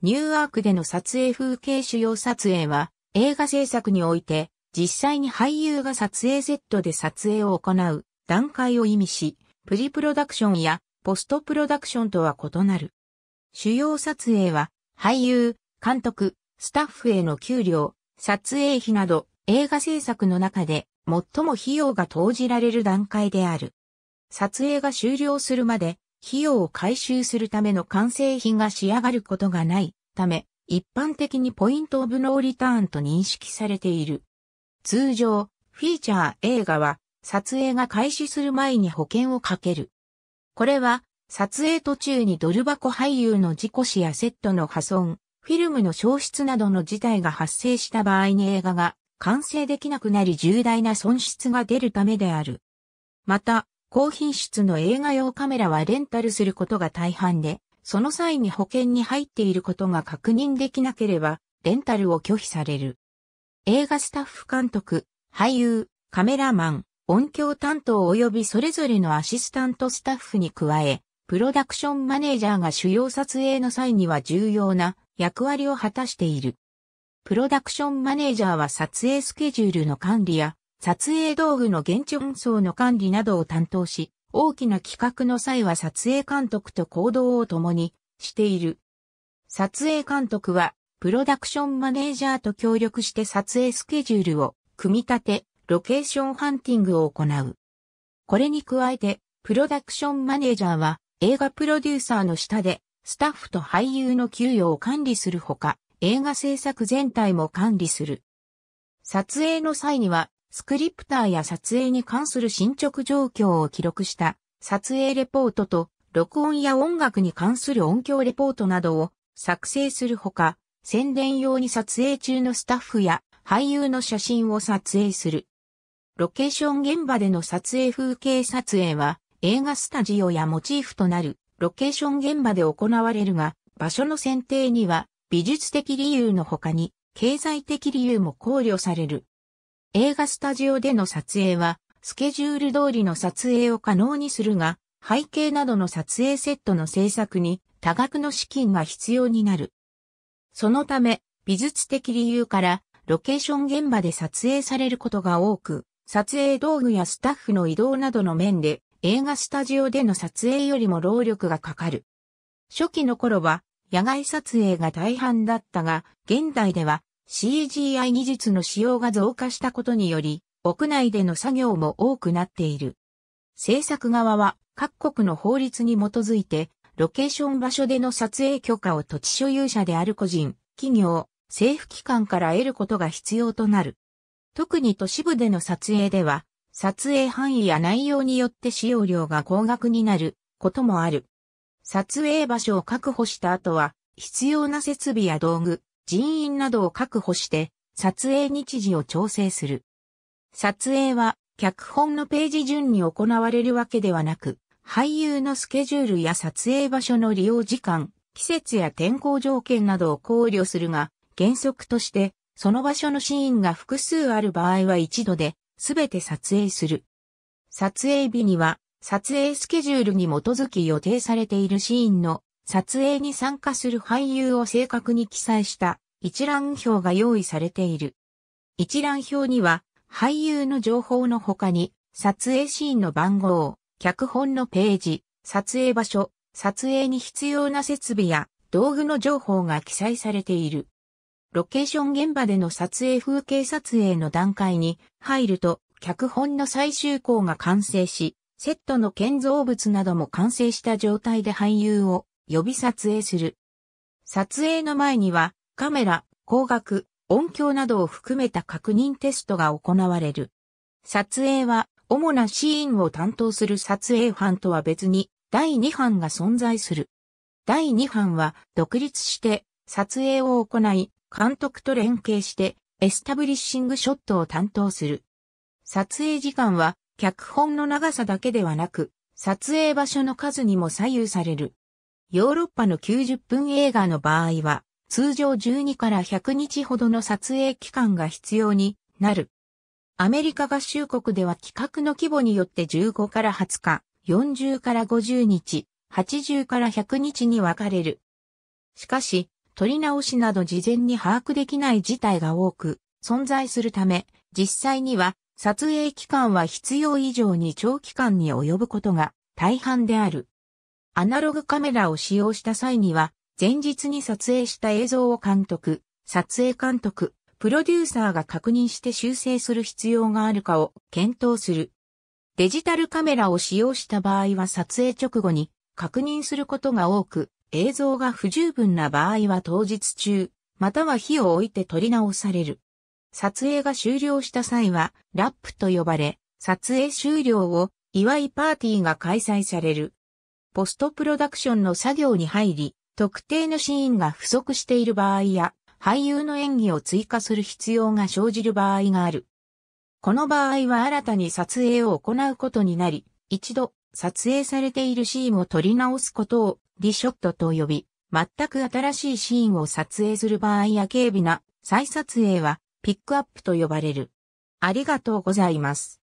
ニューアークでの撮影風景主要撮影は、映画制作において、実際に俳優が撮影セットで撮影を行う段階を意味し、プリプロダクションやポストプロダクションとは異なる。主要撮影は、俳優、監督、スタッフへの給料、撮影費など、映画制作の中で最も費用が投じられる段階である。撮影が終了するまで費用を回収するための完成品が仕上がることがないため、一般的にポイントオブノーリターンと認識されている。通常、フィーチャー映画は撮影が開始する前に保険をかける。これは撮影途中にドル箱俳優の事故死やセットの破損、フィルムの消失などの事態が発生した場合に映画が完成できなくなり重大な損失が出るためである。また、高品質の映画用カメラはレンタルすることが大半で、その際に保険に入っていることが確認できなければ、レンタルを拒否される。映画スタッフ監督、俳優、カメラマン、音響担当及びそれぞれのアシスタントスタッフに加え、プロダクションマネージャーが主要撮影の際には重要な役割を果たしている。プロダクションマネージャーは撮影スケジュールの管理や撮影道具の現地運送の管理などを担当し、大きな企画の際は撮影監督と行動を共にしている。撮影監督は、プロダクションマネージャーと協力して撮影スケジュールを組み立て、ロケーションハンティングを行う。これに加えて、プロダクションマネージャーは映画プロデューサーの下でスタッフと俳優の給与を管理するほか、映画制作全体も管理する。撮影の際にはスクリプターや撮影に関する進捗状況を記録した撮影レポートと録音や音楽に関する音響レポートなどを作成するほか、宣伝用に撮影中のスタッフや俳優の写真を撮影する。ロケーション現場での撮影風景撮影は映画スタジオやモチーフとなるロケーション現場で行われるが、場所の選定には美術的理由のほかに経済的理由も考慮される。映画スタジオでの撮影は、スケジュール通りの撮影を可能にするが、背景などの撮影セットの制作に多額の資金が必要になる。そのため、美術的理由からロケーション現場で撮影されることが多く、撮影道具やスタッフの移動などの面で映画スタジオでの撮影よりも労力がかかる。初期の頃は野外撮影が大半だったが、現代では CGI 技術の使用が増加したことにより、屋内での作業も多くなっている。制作側は各国の法律に基づいて、ロケーション場所での撮影許可を土地所有者である個人、企業、政府機関から得ることが必要となる。特に都市部での撮影では、撮影範囲や内容によって使用量が高額になることもある。撮影場所を確保した後は、必要な設備や道具、人員などを確保して、撮影日時を調整する。撮影は、脚本のページ順に行われるわけではなく、俳優のスケジュールや撮影場所の利用時間、季節や天候条件などを考慮するが、原則として、その場所のシーンが複数ある場合は一度で、すべて撮影する。撮影日には、撮影スケジュールに基づき予定されているシーンの撮影に参加する俳優を正確に記載した一覧表が用意されている。一覧表には俳優の情報の他に撮影シーンの番号、脚本のページ、撮影場所、撮影に必要な設備や道具の情報が記載されている。ロケーション現場での撮影風景撮影の段階に入ると脚本の最終項が完成し、セットの建造物なども完成した状態で俳優を呼び撮影する。撮影の前には、カメラ、光学、音響などを含めた確認テストが行われる。撮影は、主なシーンを担当する撮影班とは別に、第2班が存在する。第2班は、独立して、撮影を行い、監督と連携して、エスタブリッシングショットを担当する。撮影時間は、脚本の長さだけではなく、撮影場所の数にも左右される。ヨーロッパの90分映画の場合は、通常12から100日ほどの撮影期間が必要になる。アメリカ合衆国では企画の規模によって15から20日、40から50日、80から100日に分かれる。しかし、撮り直しなど事前に把握できない事態が多く存在するため、実際には撮影期間は必要以上に長期間に及ぶことが大半である。アナログカメラを使用した際には、前日に撮影した映像を監督、撮影監督、プロデューサーが確認して修正する必要があるかを検討する。デジタルカメラを使用した場合は撮影直後に確認することが多く、映像が不十分な場合は当日中、または火を置いて撮り直される。撮影が終了した際は、ラップと呼ばれ、撮影終了を祝いパーティーが開催される。ポストプロダクションの作業に入り、特定のシーンが不足している場合や、俳優の演技を追加する必要が生じる場合がある。この場合は新たに撮影を行うことになり、一度撮影されているシーンを撮り直すことをリショットと呼び、全く新しいシーンを撮影する場合や軽微な再撮影はピックアップと呼ばれる。ありがとうございます。